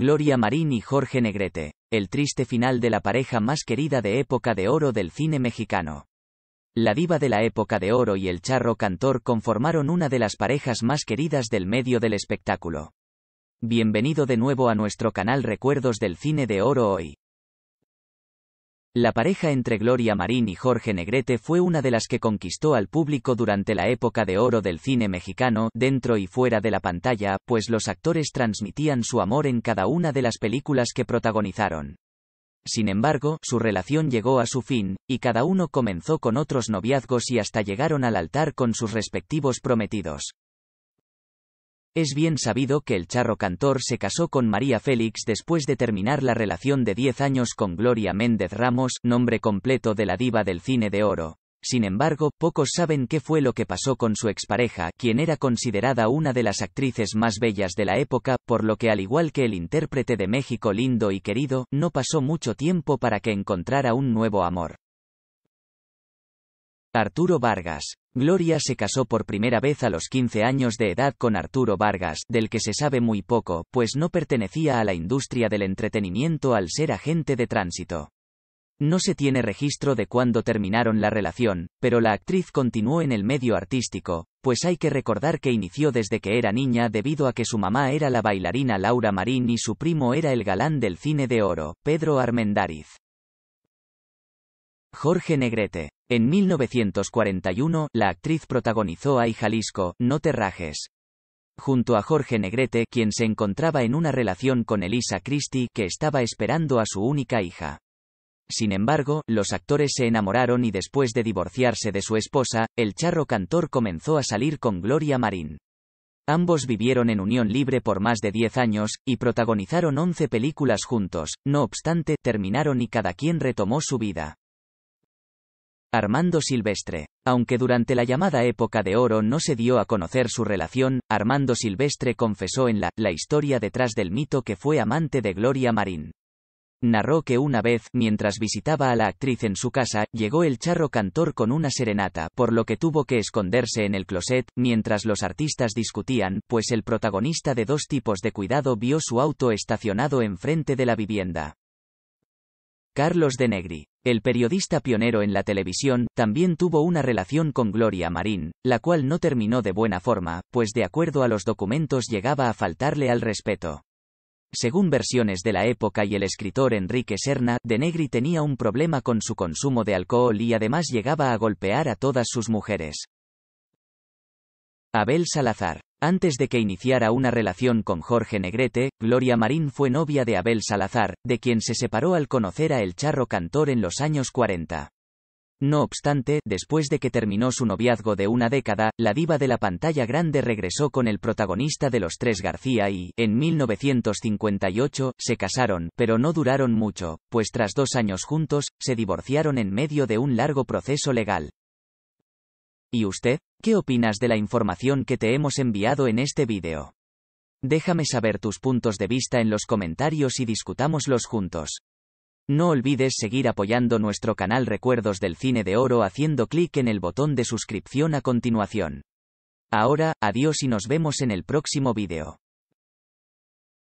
Gloria Marín y Jorge Negrete, el triste final de la pareja más querida de época de oro del cine mexicano. La diva de la época de oro y el charro cantor conformaron una de las parejas más queridas del medio del espectáculo. Bienvenido de nuevo a nuestro canal Recuerdos del Cine de Oro hoy. La pareja entre Gloria Marín y Jorge Negrete fue una de las que conquistó al público durante la época de oro del cine mexicano, dentro y fuera de la pantalla, pues los actores transmitían su amor en cada una de las películas que protagonizaron. Sin embargo, su relación llegó a su fin, y cada uno comenzó con otros noviazgos y hasta llegaron al altar con sus respectivos prometidos. Es bien sabido que el charro cantor se casó con María Félix después de terminar la relación de 10 años con Gloria Méndez Ramos, nombre completo de la diva del cine de oro. Sin embargo, pocos saben qué fue lo que pasó con su expareja, quien era considerada una de las actrices más bellas de la época, por lo que al igual que el intérprete de México lindo y querido, no pasó mucho tiempo para que encontrara un nuevo amor. Arturo Vargas Gloria se casó por primera vez a los 15 años de edad con Arturo Vargas, del que se sabe muy poco, pues no pertenecía a la industria del entretenimiento al ser agente de tránsito. No se tiene registro de cuándo terminaron la relación, pero la actriz continuó en el medio artístico, pues hay que recordar que inició desde que era niña debido a que su mamá era la bailarina Laura Marín y su primo era el galán del cine de oro, Pedro Armendáriz. Jorge Negrete. En 1941, la actriz protagonizó Ay Jalisco, No te rajes. Junto a Jorge Negrete, quien se encontraba en una relación con Elisa Christie, que estaba esperando a su única hija. Sin embargo, los actores se enamoraron y después de divorciarse de su esposa, el charro cantor comenzó a salir con Gloria Marín. Ambos vivieron en unión libre por más de 10 años, y protagonizaron 11 películas juntos, no obstante, terminaron y cada quien retomó su vida. Armando Silvestre. Aunque durante la llamada época de oro no se dio a conocer su relación, Armando Silvestre confesó en la, la historia detrás del mito que fue amante de Gloria Marín. Narró que una vez, mientras visitaba a la actriz en su casa, llegó el charro cantor con una serenata, por lo que tuvo que esconderse en el closet, mientras los artistas discutían, pues el protagonista de dos tipos de cuidado vio su auto estacionado enfrente de la vivienda. Carlos de Negri, el periodista pionero en la televisión, también tuvo una relación con Gloria Marín, la cual no terminó de buena forma, pues de acuerdo a los documentos llegaba a faltarle al respeto. Según versiones de la época y el escritor Enrique Serna, de Negri tenía un problema con su consumo de alcohol y además llegaba a golpear a todas sus mujeres. Abel Salazar antes de que iniciara una relación con Jorge Negrete, Gloria Marín fue novia de Abel Salazar, de quien se separó al conocer a El Charro Cantor en los años 40. No obstante, después de que terminó su noviazgo de una década, la diva de la pantalla grande regresó con el protagonista de Los Tres García y, en 1958, se casaron, pero no duraron mucho, pues tras dos años juntos, se divorciaron en medio de un largo proceso legal. ¿Y usted? ¿Qué opinas de la información que te hemos enviado en este vídeo? Déjame saber tus puntos de vista en los comentarios y discutámoslos juntos. No olvides seguir apoyando nuestro canal Recuerdos del Cine de Oro haciendo clic en el botón de suscripción a continuación. Ahora, adiós y nos vemos en el próximo vídeo.